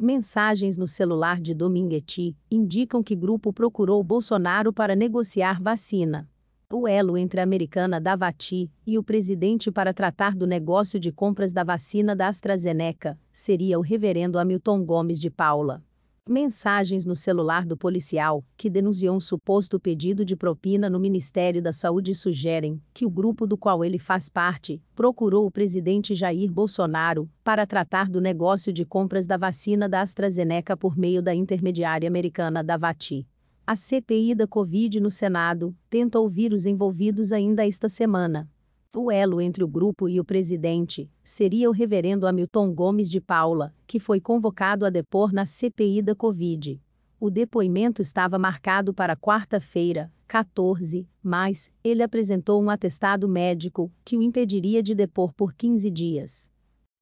Mensagens no celular de Dominguetti indicam que grupo procurou Bolsonaro para negociar vacina. O elo entre a americana Davati e o presidente para tratar do negócio de compras da vacina da AstraZeneca seria o reverendo Hamilton Gomes de Paula mensagens no celular do policial, que denunciou um suposto pedido de propina no Ministério da Saúde sugerem que o grupo do qual ele faz parte procurou o presidente Jair Bolsonaro para tratar do negócio de compras da vacina da AstraZeneca por meio da intermediária americana Davati. A CPI da Covid no Senado tenta ouvir os envolvidos ainda esta semana. O elo entre o grupo e o presidente seria o reverendo Hamilton Gomes de Paula, que foi convocado a depor na CPI da Covid. O depoimento estava marcado para quarta-feira, 14, mas ele apresentou um atestado médico que o impediria de depor por 15 dias.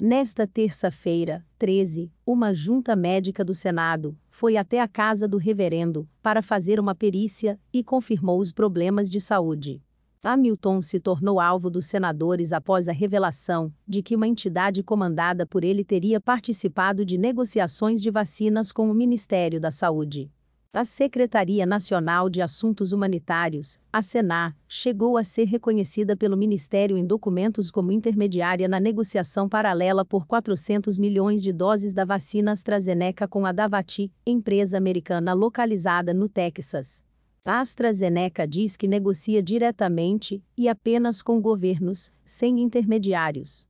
Nesta terça-feira, 13, uma junta médica do Senado foi até a casa do reverendo para fazer uma perícia e confirmou os problemas de saúde. Hamilton se tornou alvo dos senadores após a revelação de que uma entidade comandada por ele teria participado de negociações de vacinas com o Ministério da Saúde. A Secretaria Nacional de Assuntos Humanitários, a Senar, chegou a ser reconhecida pelo Ministério em documentos como intermediária na negociação paralela por 400 milhões de doses da vacina AstraZeneca com a Davati, empresa americana localizada no Texas. A AstraZeneca diz que negocia diretamente e apenas com governos, sem intermediários.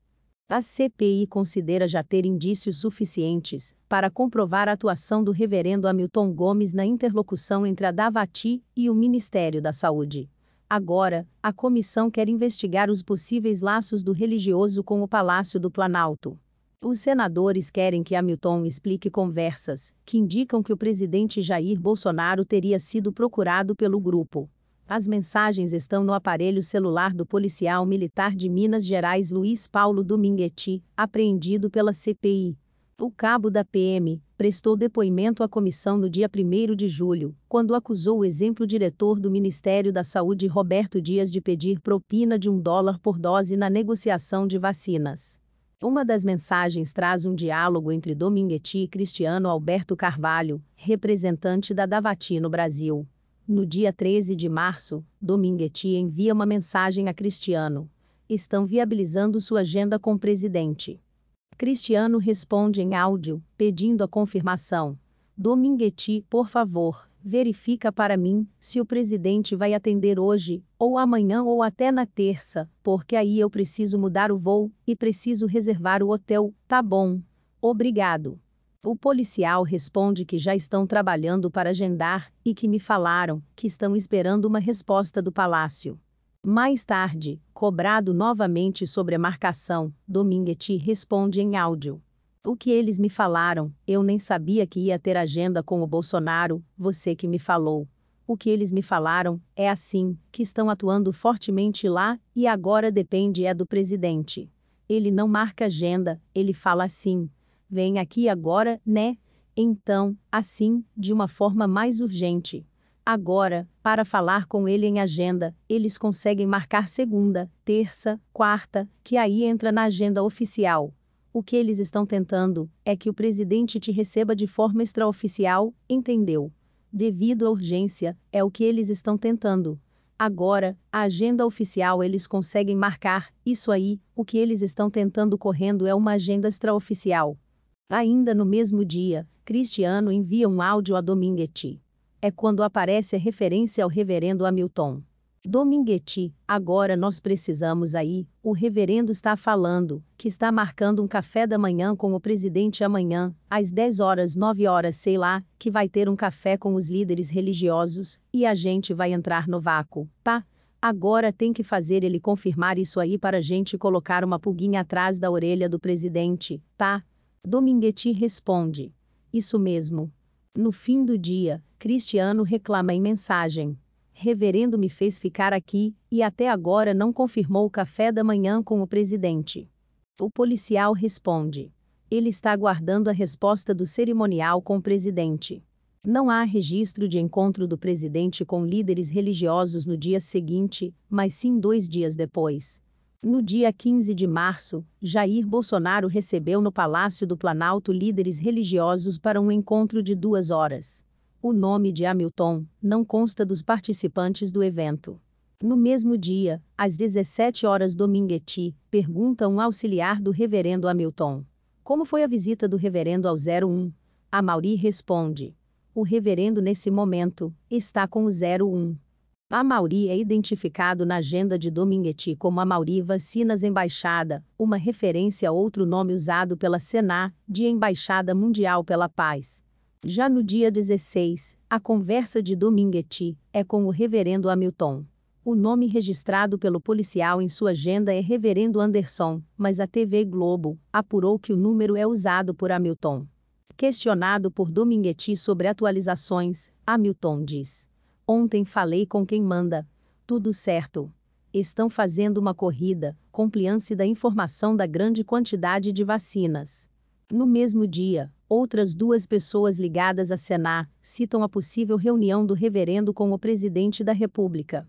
A CPI considera já ter indícios suficientes para comprovar a atuação do reverendo Hamilton Gomes na interlocução entre a Davati e o Ministério da Saúde. Agora, a comissão quer investigar os possíveis laços do religioso com o Palácio do Planalto. Os senadores querem que Hamilton explique conversas que indicam que o presidente Jair Bolsonaro teria sido procurado pelo grupo. As mensagens estão no aparelho celular do policial militar de Minas Gerais Luiz Paulo Dominguetti, apreendido pela CPI. O cabo da PM prestou depoimento à comissão no dia 1 de julho, quando acusou o exemplo diretor do Ministério da Saúde Roberto Dias de pedir propina de um dólar por dose na negociação de vacinas. Uma das mensagens traz um diálogo entre Dominguetti e Cristiano Alberto Carvalho, representante da Davati no Brasil. No dia 13 de março, Dominguetti envia uma mensagem a Cristiano. Estão viabilizando sua agenda com o presidente. Cristiano responde em áudio, pedindo a confirmação. Dominguetti, por favor, verifica para mim se o presidente vai atender hoje, ou amanhã ou até na terça, porque aí eu preciso mudar o voo e preciso reservar o hotel, tá bom? Obrigado. O policial responde que já estão trabalhando para agendar e que me falaram que estão esperando uma resposta do palácio. Mais tarde, cobrado novamente sobre a marcação, Dominguete responde em áudio. O que eles me falaram, eu nem sabia que ia ter agenda com o Bolsonaro, você que me falou. O que eles me falaram é assim, que estão atuando fortemente lá e agora depende é do presidente. Ele não marca agenda, ele fala assim: "Vem aqui agora, né?" Então, assim, de uma forma mais urgente. Agora, para falar com ele em agenda, eles conseguem marcar segunda, terça, quarta, que aí entra na agenda oficial. O que eles estão tentando é que o presidente te receba de forma extraoficial, entendeu? Devido à urgência, é o que eles estão tentando. Agora, a agenda oficial eles conseguem marcar, isso aí, o que eles estão tentando correndo é uma agenda extraoficial. Ainda no mesmo dia, Cristiano envia um áudio a Dominguete. É quando aparece a referência ao reverendo Hamilton. Dominguete, agora nós precisamos aí, o reverendo está falando, que está marcando um café da manhã com o presidente amanhã, às 10 horas, 9 horas, sei lá, que vai ter um café com os líderes religiosos, e a gente vai entrar no vácuo, pá. Agora tem que fazer ele confirmar isso aí para a gente colocar uma pulguinha atrás da orelha do presidente, pá. Dominguete responde. Isso mesmo. No fim do dia, Cristiano reclama em mensagem reverendo me fez ficar aqui, e até agora não confirmou o café da manhã com o presidente. O policial responde. Ele está aguardando a resposta do cerimonial com o presidente. Não há registro de encontro do presidente com líderes religiosos no dia seguinte, mas sim dois dias depois. No dia 15 de março, Jair Bolsonaro recebeu no Palácio do Planalto líderes religiosos para um encontro de duas horas. O nome de Hamilton não consta dos participantes do evento. No mesmo dia, às 17 horas Dominguetti pergunta um auxiliar do reverendo Hamilton. Como foi a visita do reverendo ao 01? A Mauri responde. O reverendo nesse momento está com o 01. A Mauri é identificado na agenda de Dominguetti como a Mauri Vacinas Embaixada, uma referência a outro nome usado pela Senar, de Embaixada Mundial pela Paz. Já no dia 16, a conversa de Dominguetti é com o reverendo Hamilton. O nome registrado pelo policial em sua agenda é Reverendo Anderson, mas a TV Globo apurou que o número é usado por Hamilton. Questionado por Dominguetti sobre atualizações, Hamilton diz: Ontem falei com quem manda. Tudo certo. Estão fazendo uma corrida, compliance da informação da grande quantidade de vacinas. No mesmo dia, Outras duas pessoas ligadas à Sená citam a possível reunião do reverendo com o presidente da República.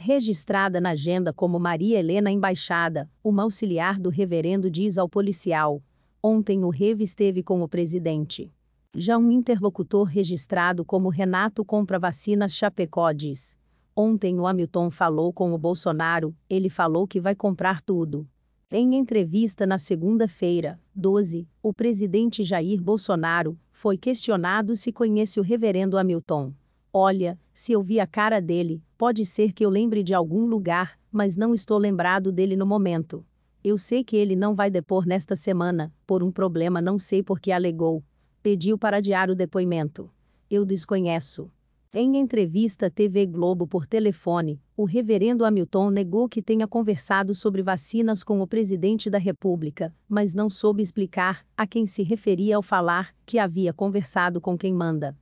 Registrada na agenda como Maria Helena Embaixada, uma auxiliar do reverendo diz ao policial: Ontem o Rev esteve com o presidente. Já um interlocutor registrado como Renato Compra Vacinas Chapecó diz: Ontem o Hamilton falou com o Bolsonaro, ele falou que vai comprar tudo. Em entrevista na segunda-feira, 12, o presidente Jair Bolsonaro foi questionado se conhece o reverendo Hamilton. Olha, se eu vi a cara dele, pode ser que eu lembre de algum lugar, mas não estou lembrado dele no momento. Eu sei que ele não vai depor nesta semana, por um problema não sei por que alegou. Pediu para adiar o depoimento. Eu desconheço. Em entrevista à TV Globo por telefone, o reverendo Hamilton negou que tenha conversado sobre vacinas com o presidente da República, mas não soube explicar a quem se referia ao falar que havia conversado com quem manda.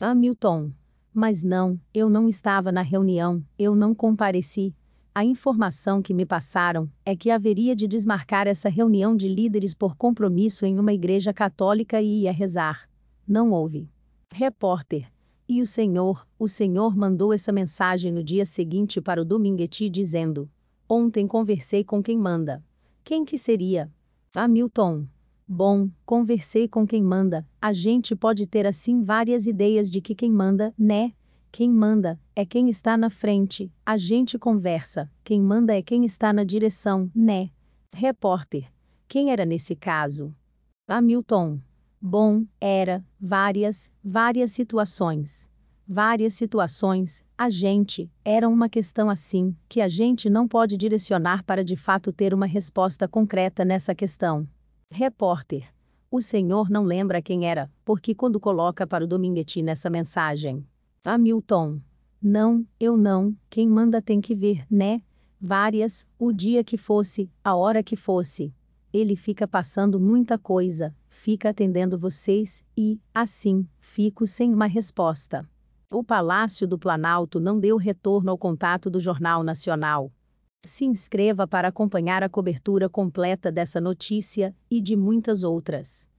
Hamilton. Mas não, eu não estava na reunião, eu não compareci, a informação que me passaram é que haveria de desmarcar essa reunião de líderes por compromisso em uma igreja católica e ia rezar. Não houve. Repórter. E o Senhor, o Senhor mandou essa mensagem no dia seguinte para o Dominguete dizendo: Ontem conversei com quem manda. Quem que seria? Hamilton. Bom, conversei com quem manda. A gente pode ter assim várias ideias de que quem manda, né? Quem manda é quem está na frente. A gente conversa. Quem manda é quem está na direção, né? Repórter. Quem era nesse caso? Hamilton bom, era, várias, várias situações. Várias situações, a gente, era uma questão assim, que a gente não pode direcionar para de fato ter uma resposta concreta nessa questão. Repórter. O senhor não lembra quem era, porque quando coloca para o Dominguete nessa mensagem. Hamilton. Não, eu não, quem manda tem que ver, né? Várias, o dia que fosse, a hora que fosse. Ele fica passando muita coisa, fica atendendo vocês e, assim, fico sem uma resposta. O Palácio do Planalto não deu retorno ao contato do Jornal Nacional. Se inscreva para acompanhar a cobertura completa dessa notícia e de muitas outras.